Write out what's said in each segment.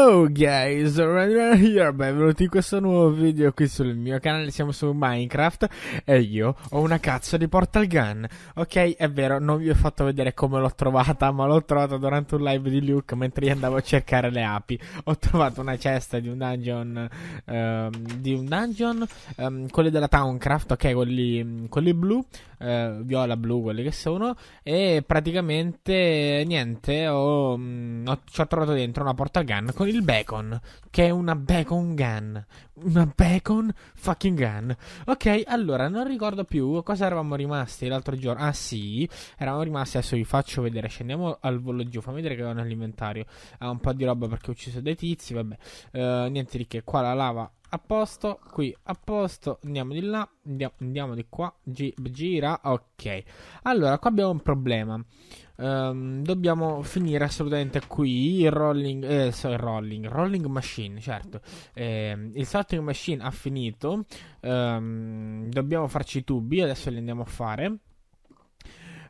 Hello guys, here, benvenuti in questo nuovo video qui sul mio canale, siamo su Minecraft e io ho una cazzo di portal gun Ok, è vero, non vi ho fatto vedere come l'ho trovata, ma l'ho trovata durante un live di Luke mentre io andavo a cercare le api Ho trovato una cesta di un dungeon, um, di un dungeon, um, quelli della Towncraft, ok, quelli, quelli blu, uh, viola blu quelli che sono E praticamente niente, ho, mh, mm, ho, ci ho trovato dentro una portal gun con con il bacon, che è una bacon gun. Una bacon fucking gun. Ok, allora, non ricordo più cosa eravamo rimasti l'altro giorno. Ah sì, eravamo rimasti, adesso vi faccio vedere, scendiamo al volo giù, fammi vedere che ho nell'inventario. Ha un po' di roba perché ho ucciso dei tizi, vabbè. Uh, niente di che, qua la lava a posto, qui a posto, andiamo di là, andiamo, andiamo di qua, gi- gira, ok. Allora, qua abbiamo un problema. Um, dobbiamo finire assolutamente qui il rolling, eh, so, il rolling, rolling machine, certo. Eh, il salting machine ha finito. Um, dobbiamo farci i tubi, adesso li andiamo a fare.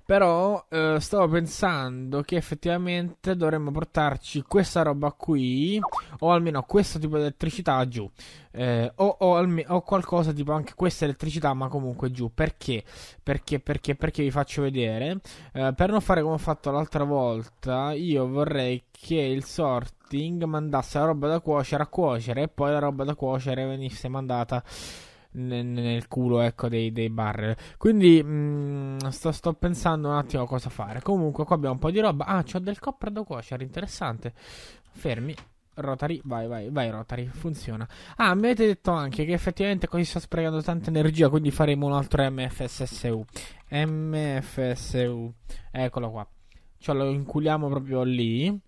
Però eh, stavo pensando che effettivamente dovremmo portarci questa roba qui, o almeno questo tipo di elettricità giù, eh, o, o, alme- o, qualcosa tipo anche questa elettricità, ma comunque giù. Perché? Perché? Perché? Perché vi faccio vedere. Eh, per non fare come ho fatto l'altra volta, io vorrei che il sorting mandasse la roba da cuocere a cuocere e poi la roba da cuocere venisse mandata nel culo ecco, dei, dei barrel. Quindi mh, mm, sto, sto, pensando un attimo a cosa fare. Comunque, qua abbiamo un po' di roba. Ah, c'ho del copper da cuocere, interessante. Fermi. Rotary, vai, vai, vai, Rotary, funziona. Ah, mi avete detto anche che effettivamente così sto sprecando tanta energia, quindi faremo un altro MFSSU. MFSU, eccolo qua. Ce lo inculiamo proprio lì.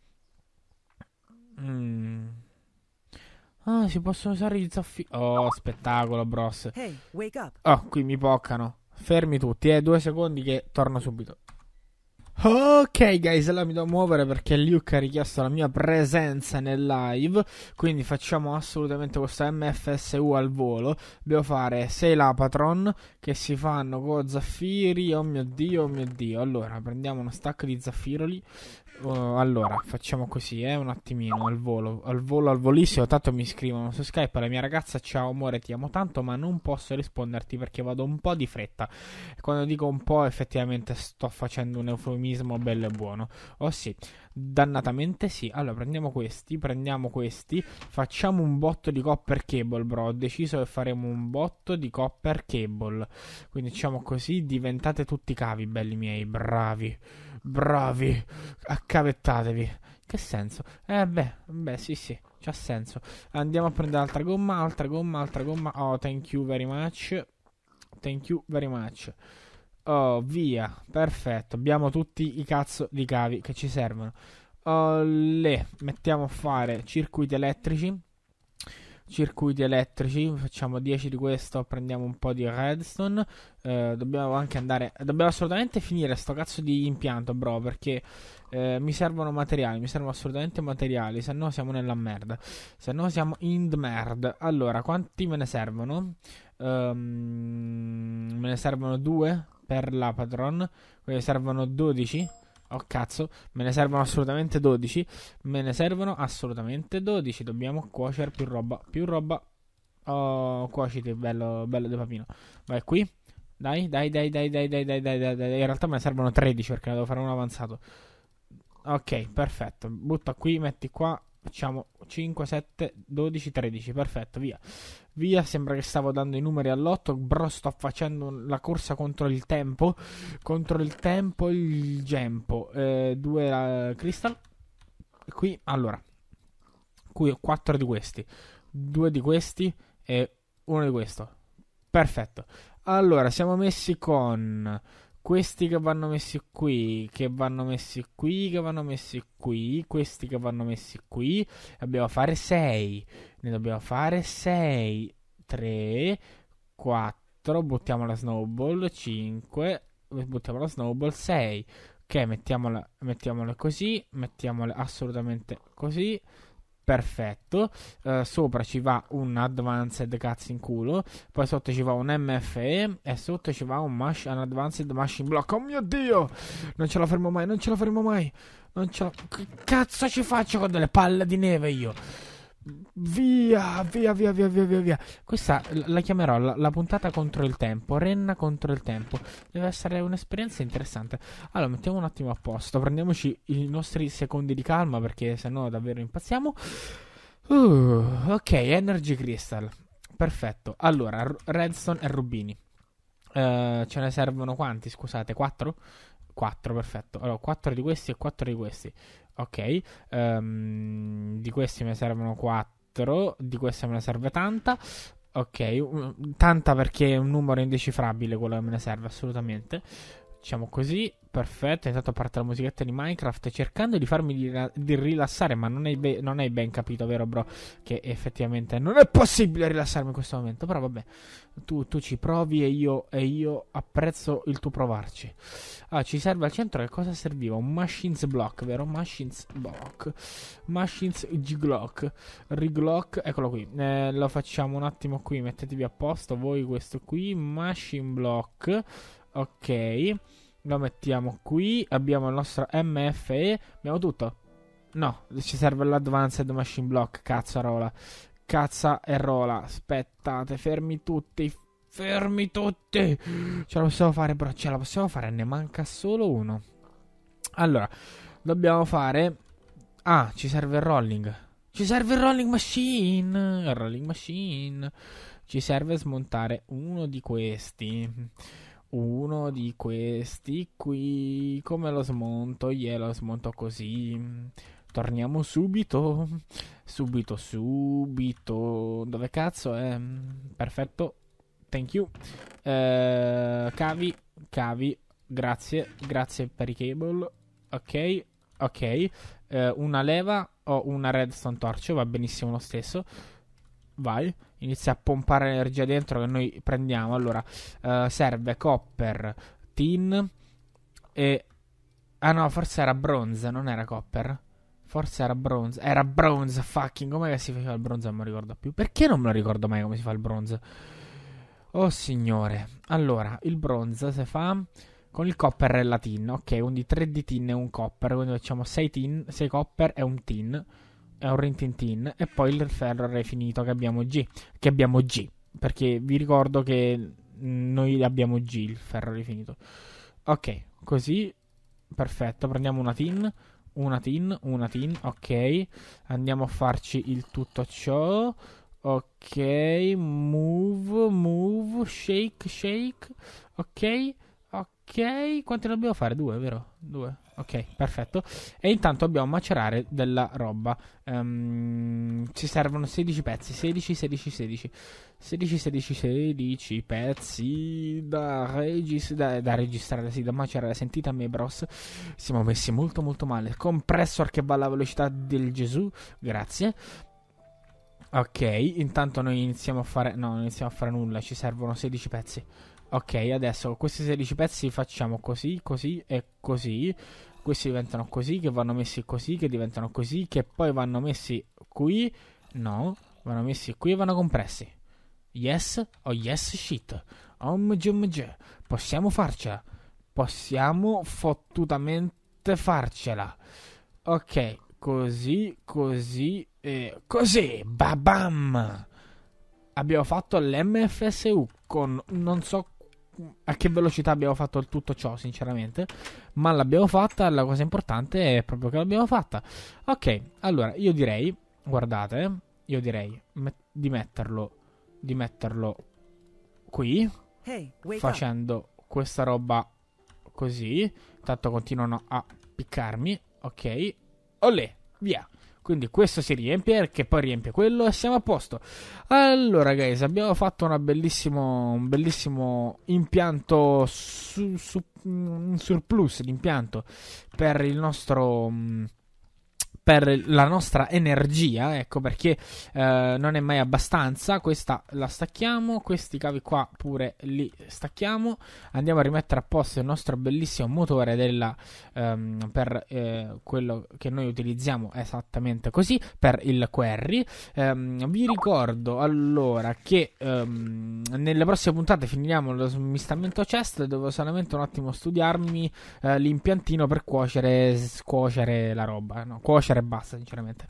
Mmm. Ah, si possono usare gli zaffi. Oh, spettacolo, bros. Hey, oh, qui mi poccano. Fermi tutti, eh, due secondi che torno subito. Ok guys, allora mi devo muovere perché Luke ha richiesto la mia presenza nel live, quindi facciamo assolutamente questa MFSU al volo. Devo fare 6 Lapatron che si fanno con zaffiri, oh mio dio, oh mio dio. Allora, prendiamo uno stack di zaffiroli. Uh, allora, facciamo così, eh, un attimino, al volo, al volo, al volissimo. Tanto mi scrivono su Skype la mia ragazza, ciao amore, ti amo tanto, ma non posso risponderti perché vado un po' di fretta. Quando dico un po', effettivamente sto facendo un eufemismo ottimismo bello e buono. Oh sì, dannatamente sì. Allora prendiamo questi, prendiamo questi, facciamo un botto di copper cable, bro. Ho deciso che faremo un botto di copper cable. Quindi diciamo così, diventate tutti cavi, belli miei, bravi. Bravi, accavettatevi. Che senso? Eh beh, beh sì sì, c'ha senso. Andiamo a prendere altra gomma, altra gomma, altra gomma. Oh, thank you very much. Thank you very much. Oh, via. Perfetto. Abbiamo tutti i cazzo di cavi che ci servono. Oh, le mettiamo a fare circuiti elettrici. Circuiti elettrici, facciamo 10 di questo, prendiamo un po' di redstone. Eh, dobbiamo anche andare. Dobbiamo assolutamente finire sto cazzo di impianto, bro. Perché eh, mi servono materiali. Mi servono assolutamente materiali. Se no siamo nella merda. Se no siamo in the merda. Allora, quanti me ne servono? Um, me ne servono due? per la patron. Quelle servono 12. Oh cazzo, me ne servono assolutamente 12. Me ne servono assolutamente 12. Dobbiamo cuocere più roba, più roba. Oh, cuociti, bello, bello De Papino. Vai qui. Dai, dai, dai, dai, dai, dai, dai, dai, dai, dai. In realtà me ne servono 13 perché ne devo fare uno avanzato. Ok, perfetto. Butta qui, metti qua Facciamo 5, 7, 12, 13. Perfetto, via. Via, sembra che stavo dando i numeri all'otto. Bro, sto facendo la corsa contro il tempo. Contro il tempo, il gempo. Eh, due uh, crystal. Qui, allora. Qui ho quattro di questi. Due di questi e uno di questo. Perfetto. Allora, siamo messi con questi che vanno messi qui, che vanno messi qui, che vanno messi qui, questi che vanno messi qui. Dobbiamo fare 6. Ne dobbiamo fare 6. 3, 4, buttiamo la snowball, 5, buttiamo la snowball, 6. Ok, mettiamole, mettiamola così, mettiamole assolutamente così perfetto. Uh, sopra ci va un Advanced Cazzo in culo. Poi sotto ci va un MFE. E sotto ci va un, mash, un Advanced Machine Block. Oh mio dio! Non ce la fermo mai, non ce la fermo mai. Non ce la... Che cazzo ci faccio con delle palle di neve io? Via, via, via, via, via, via, via. Questa la chiamerò la, la, puntata contro il tempo. Renna contro il tempo. Deve essere un'esperienza interessante. Allora, mettiamo un attimo a posto. Prendiamoci i nostri secondi di calma perché sennò davvero impazziamo. Uh, ok, Energy Crystal. Perfetto. Allora, Redstone e Rubini. Uh, ce ne servono quanti? Scusate, 4? 4, perfetto. Allora, 4 di questi e 4 di questi. Ok, um, di questi me ne servono 4, di questi me ne serve tanta. Ok, tanta perché è un numero indecifrabile quello che me ne serve assolutamente. Diciamo così, perfetto. Intanto parte la musichetta di Minecraft cercando di farmi rila- di rilassare, ma non hai, be- non hai, ben capito, vero bro? Che effettivamente non è possibile rilassarmi in questo momento. Però vabbè, tu, tu ci provi e io, e io, apprezzo il tuo provarci. Ah, ci serve al centro che cosa serviva? Un Machines Block, vero? Machines Block. Machines G-Glock. Riglock, eccolo qui. Eh, lo facciamo un attimo qui, mettetevi a posto voi questo qui. Machine Block. Ok, lo mettiamo qui. Abbiamo il nostro MFE. Abbiamo tutto. No, ci serve l'Advanced Machine Block. Cazzo, rola. Cazza e rola. Aspettate, fermi tutti. Fermi tutti. Ce la possiamo fare, bro. Ce la possiamo fare. Ne manca solo uno. Allora, dobbiamo fare. Ah, ci serve il rolling. Ci serve il rolling machine. Il rolling machine. Ci serve smontare uno di questi uno di questi qui. Come lo smonto? Glielo smonto così. Torniamo subito. Subito, subito. Dove cazzo è? Perfetto. Thank you. Eh, cavi, cavi. Grazie, grazie per i cable. Ok, ok. Eh, una leva o una redstone torch. Va benissimo lo stesso. Vai inizia a pompare l'energia dentro che noi prendiamo. Allora, uh, serve copper, tin e... Ah no, forse era bronze, non era copper. Forse era bronze. Era bronze, fucking. Come si faceva il bronze? Non mi ricordo più. Perché non me lo ricordo mai come si fa il bronze? Oh signore. Allora, il bronze si fa con il copper e la tin. Ok, quindi 3 di tin e un copper. Quindi facciamo 6 tin, 6 copper e un tin. Orrin Tintin e poi il Ferrore finito che abbiamo G. Che abbiamo G. Perché vi ricordo che noi abbiamo G, il ferro rifinito Ok, così. Perfetto, prendiamo una tin, una tin, una tin, ok. Andiamo a farci il tutto ciò. Ok, move, move, shake, shake. Ok. Ok, quante ne dobbiamo fare? Due, vero? Due. Ok, perfetto. E intanto dobbiamo macerare della roba. Um, ci servono 16 pezzi. 16, 16, 16. 16, 16, 16 pezzi da, regis, da, da registrare, sì, da macerare. Sentite a me, bros. Siamo messi molto, molto male. Compressor che va alla velocità del Gesù. Grazie. Ok, intanto noi iniziamo a fare... No, non iniziamo a fare nulla. Ci servono 16 pezzi. Ok, adesso questi 16 pezzi facciamo così, così e così. Questi diventano così, che vanno messi così, che diventano così, che poi vanno messi qui. No, vanno messi qui e vanno compressi. Yes o oh yes shit. Om jum Possiamo farcela. Possiamo fottutamente farcela. Ok, così, così e così. Babam! Abbiamo fatto l'MFSU con non so cosa a che velocità abbiamo fatto tutto ciò, sinceramente. Ma l'abbiamo fatta, la cosa importante è proprio che l'abbiamo fatta. Ok, allora io direi, guardate, eh, io direi met- di metterlo, di metterlo qui, hey, facendo up. questa roba così. Tanto continuano a piccarmi, ok. Olè, via. Quindi questo si riempie che poi riempie quello e siamo a posto. Allora, guys, abbiamo fatto bellissimo, un bellissimo impianto su, su, mm, un surplus di impianto per il nostro. Mm, per la nostra energia, ecco perché eh, non è mai abbastanza. Questa la stacchiamo, questi cavi qua pure li stacchiamo. Andiamo a rimettere a posto il nostro bellissimo motore della, ehm, per eh, quello che noi utilizziamo esattamente così per il query. Ehm, vi ricordo allora che ehm, nelle prossime puntate finiamo lo smistamento chest, devo solamente un attimo studiarmi eh, l'impiantino per cuocere, scuocere la roba, no, cuocere e basta, sinceramente.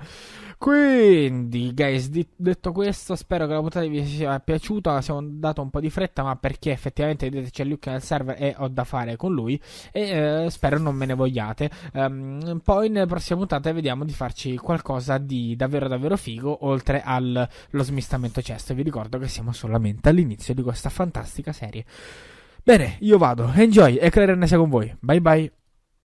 Quindi, guys, di- detto questo, spero che la puntata vi sia piaciuta. Siamo andati un po' di fretta, ma perché effettivamente vedete c'è Luke nel server e ho da fare con lui. E eh, spero non me ne vogliate. Um, poi nelle prossime puntate vediamo di farci qualcosa di davvero davvero figo, oltre allo smistamento cesto. Vi ricordo che siamo solamente all'inizio di questa fantastica serie. Bene, io vado. Enjoy e Claire ne sia con voi. Bye bye.